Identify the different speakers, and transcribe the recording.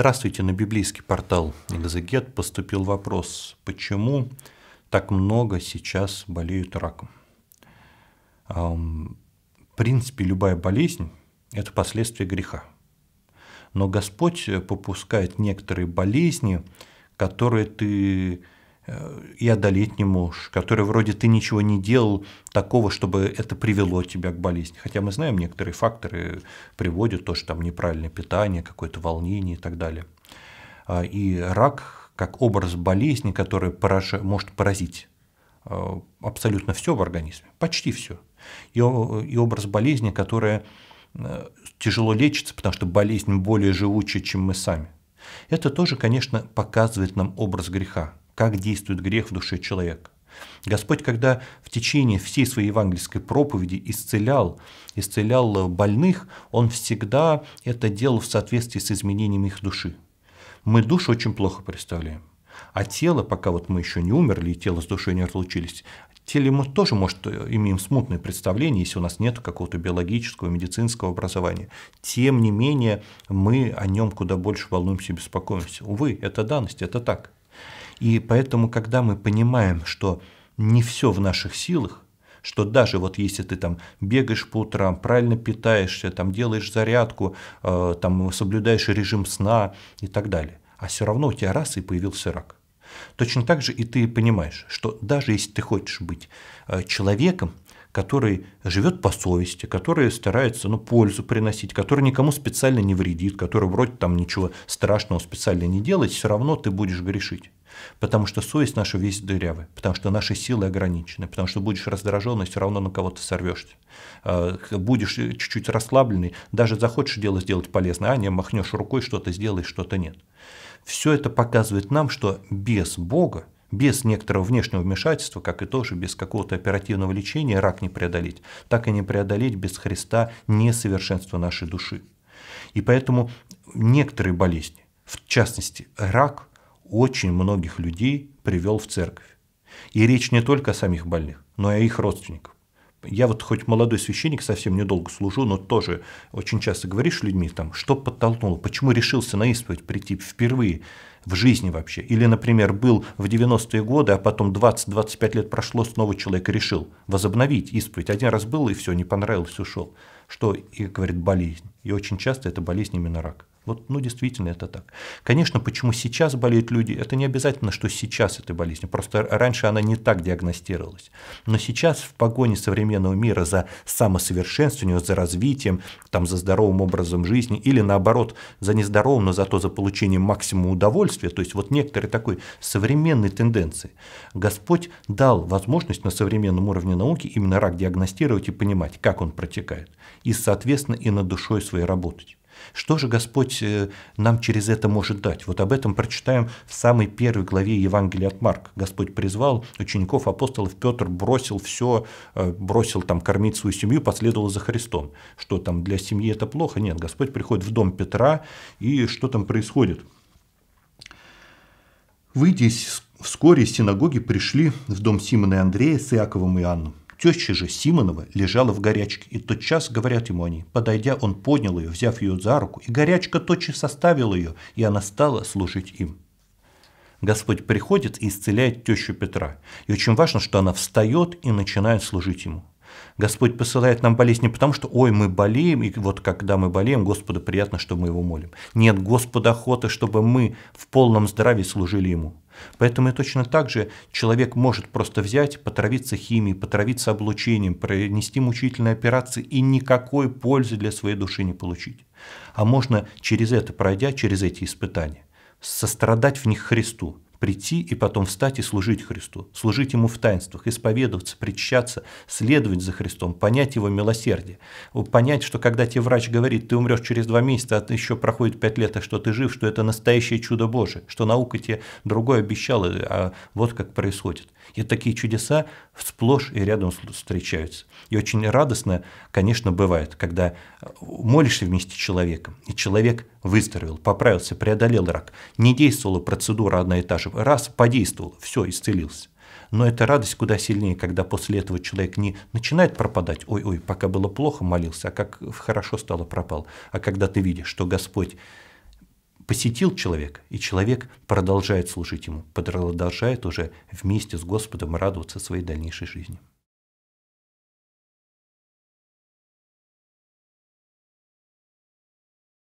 Speaker 1: Здравствуйте, на библейский портал Экзегет поступил вопрос, почему так много сейчас болеют раком? В принципе, любая болезнь – это последствия греха. Но Господь попускает некоторые болезни, которые ты и одолеть не можешь, который вроде ты ничего не делал такого, чтобы это привело тебя к болезни. Хотя мы знаем, некоторые факторы приводят, то, что там неправильное питание, какое-то волнение и так далее. А, и рак как образ болезни, который пораж... может поразить а, абсолютно все в организме, почти все. И, и образ болезни, которая э, тяжело лечится, потому что болезнь более живучая, чем мы сами. Это тоже, конечно, показывает нам образ греха, как действует грех в душе человека. Господь, когда в течение всей своей евангельской проповеди исцелял, исцелял э, больных, Он всегда это делал в соответствии с изменениями их души. Мы душу очень плохо представляем. А тело, пока вот мы еще не умерли и тело с душой не разлучились, теле мы тоже, может, имеем смутное представление, если у нас нет какого-то биологического, медицинского образования. Тем не менее, мы о нем куда больше волнуемся и беспокоимся. Увы, это данность, это так. И поэтому, когда мы понимаем, что не все в наших силах, что даже вот если ты там бегаешь по утрам, правильно питаешься, там делаешь зарядку, э, там соблюдаешь режим сна и так далее, а все равно у тебя раз и появился рак. Точно так же и ты понимаешь, что даже если ты хочешь быть э, человеком, который живет по совести, который старается ну, пользу приносить, который никому специально не вредит, который вроде там ничего страшного специально не делает, все равно ты будешь грешить. Потому что совесть наша весь дырявый, потому что наши силы ограничены, потому что будешь раздражен и все равно на кого-то сорвешься. А, будешь э, чуть-чуть расслабленный, даже захочешь дело сделать полезное, а не махнешь рукой, что-то сделаешь, что-то нет. Все это показывает нам, что без Бога, без некоторого внешнего вмешательства, как и тоже без какого-то оперативного лечения рак не преодолеть, так и не преодолеть без Христа несовершенство нашей души. И поэтому некоторые болезни, в частности рак, очень многих людей привел в церковь. И речь не только о самих больных, но и о их родственниках. Я вот хоть молодой священник, совсем недолго служу, но тоже очень часто говоришь людьми, там, что подтолкнуло, почему решился на исповедь прийти впервые в жизни вообще. Или, например, был в 90-е годы, а потом 20-25 лет прошло, снова человек решил возобновить исповедь. Один раз был, и все, не понравилось, ушел. Что, и говорит, болезнь. И очень часто это болезнь именно рак. Вот, ну, действительно, это так. Конечно, почему сейчас болеют люди, это не обязательно, что сейчас эта болезнь. Просто раньше она не так диагностировалась. Но сейчас в погоне современного мира за самосовершенствованием, за развитием, там, за здоровым образом жизни или, наоборот, за нездоровым, но зато за получением максимума удовольствия, то есть вот некоторые такой современной тенденции, Господь дал возможность на современном уровне науки именно рак диагностировать и понимать, как он протекает, и, соответственно, и над душой своей работать. Что же Господь э, нам через это может дать? Вот об этом прочитаем в самой первой главе Евангелия от Марка. Господь призвал учеников апостолов, Петр бросил все, э, бросил там кормить свою семью, последовал за Христом. Что там для семьи это плохо? Нет, Господь приходит в дом Петра, и что там происходит? Выйдя вскоре из синагоги пришли в дом Симона и Андрея с Иаковом и Анном. Теща же Симонова лежала в горячке, и тот час, говорят ему они, подойдя, он поднял ее, взяв ее за руку, и горячка тотчас составила ее, и она стала служить им. Господь приходит и исцеляет тещу Петра. И очень важно, что она встает и начинает служить ему. Господь посылает нам болезнь не потому, что «Ой, мы болеем, и вот когда мы болеем, Господу приятно, что мы Его молим». Нет, Господа охота, чтобы мы в полном здравии служили Ему. Поэтому и точно так же человек может просто взять, потравиться химией, потравиться облучением, пронести мучительные операции и никакой пользы для своей души не получить. А можно через это, пройдя через эти испытания, сострадать в них Христу, прийти и потом встать и служить Христу, служить Ему в таинствах, исповедоваться, причащаться, следовать за Христом, понять Его милосердие, понять, что когда тебе врач говорит, ты умрешь через два месяца, а ты еще проходит пять лет, а что ты жив, что это настоящее чудо Божие, что наука тебе другое обещала, а вот как происходит. И такие чудеса сплошь и рядом встречаются. И очень радостно, конечно, бывает, когда э, молишься вместе с человеком, и человек выздоровел, поправился, преодолел рак. Не действовала процедура одна и та же, хорошего. Раз, подействовал, все, исцелился. Но эта радость куда сильнее, когда после этого человек не начинает пропадать, ой-ой, пока было плохо, молился, а как хорошо стало, пропал. А когда ты видишь, что Господь посетил человека, и человек продолжает служить ему, продолжает уже вместе с Господом радоваться своей дальнейшей жизни.